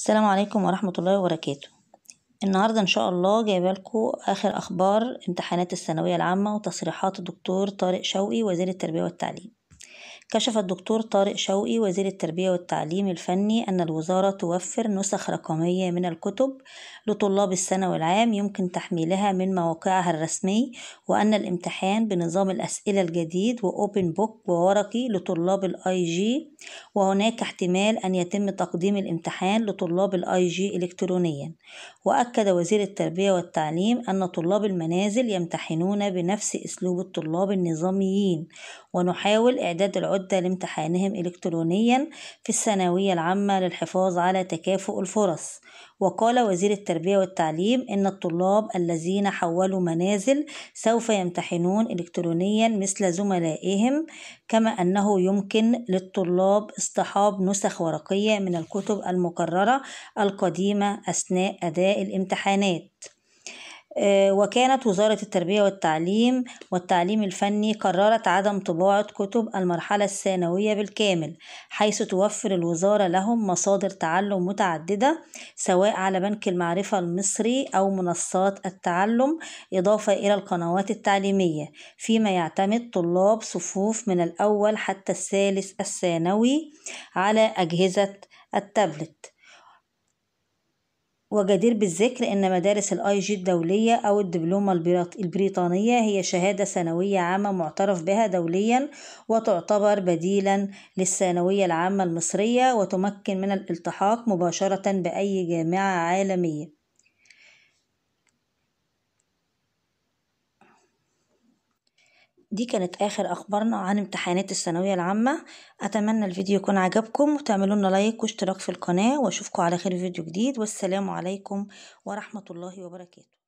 السلام عليكم ورحمة الله وبركاته النهاردة إن شاء الله جايبة لكم آخر أخبار امتحانات الثانوية العامة وتصريحات الدكتور طارق شوقي وزير التربية والتعليم كشف الدكتور طارق شوقي وزير التربية والتعليم الفني أن الوزارة توفر نسخ رقمية من الكتب لطلاب الثانوي العام يمكن تحميلها من مواقعها الرسمي وأن الامتحان بنظام الأسئلة الجديد وأوبن بوك وورقي لطلاب الآي جي وهناك احتمال أن يتم تقديم الامتحان لطلاب الآي جي إلكترونيا وأكد وزير التربية والتعليم أن طلاب المنازل يمتحنون بنفس أسلوب الطلاب النظاميين ونحاول إعداد العدة يعد لامتحانهم إلكترونيا في الثانوية العامة للحفاظ على تكافؤ الفرص وقال وزير التربية والتعليم إن الطلاب الذين حولوا منازل سوف يمتحنون إلكترونيا مثل زملائهم كما أنه يمكن للطلاب اصطحاب نسخ ورقية من الكتب المكررة القديمة أثناء أداء الامتحانات آه، وكانت وزارة التربية والتعليم والتعليم الفني قررت عدم طباعة كتب المرحلة الثانوية بالكامل حيث توفر الوزارة لهم مصادر تعلم متعددة سواء على بنك المعرفة المصري أو منصات التعلم إضافة إلى القنوات التعليمية فيما يعتمد طلاب صفوف من الأول حتى الثالث الثانوي على أجهزة التابلت وجدير بالذكر أن مدارس الآي جي الدولية أو الدبلومة البريطانية هي شهادة ثانوية عامة معترف بها دوليا وتعتبر بديلا للثانوية العامة المصرية وتمكن من الالتحاق مباشرة بأي جامعة عالمية دي كانت آخر أخبارنا عن امتحانات الثانوية العامة أتمنى الفيديو يكون عجبكم وتعملونا لايك واشتراك في القناة وأشوفكم على خير فيديو جديد والسلام عليكم ورحمة الله وبركاته